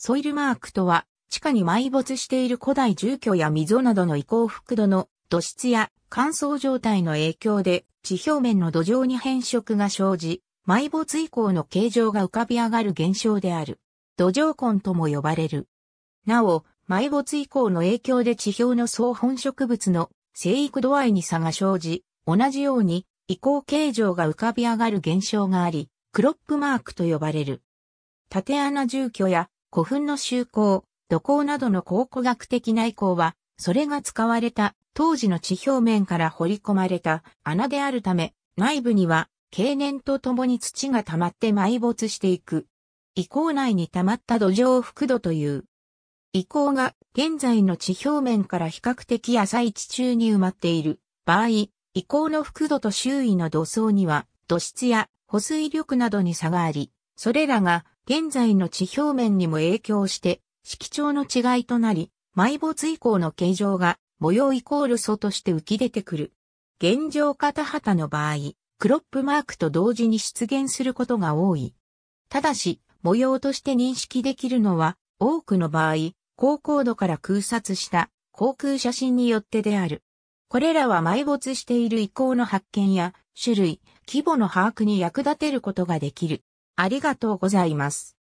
ソイルマークとは、地下に埋没している古代住居や溝などの移行幅土の土質や乾燥状態の影響で地表面の土壌に変色が生じ、埋没以降の形状が浮かび上がる現象である。土壌根とも呼ばれる。なお、埋没以降の影響で地表の総本植物の生育度合いに差が生じ、同じように移行形状が浮かび上がる現象があり、クロップマークと呼ばれる。縦穴住居や古墳の修行、土工などの考古学的内構は、それが使われた当時の地表面から掘り込まれた穴であるため、内部には経年とともに土が溜まって埋没していく。遺構内に溜まった土壌を覆土という。遺構が現在の地表面から比較的浅い地中に埋まっている場合、遺構の覆土と周囲の土層には土質や保水力などに差があり、それらが現在の地表面にも影響して、色調の違いとなり、埋没以降の形状が模様イコール素として浮き出てくる。現状肩旗の場合、クロップマークと同時に出現することが多い。ただし、模様として認識できるのは、多くの場合、高高度から空撮した航空写真によってである。これらは埋没している遺構の発見や種類、規模の把握に役立てることができる。ありがとうございます。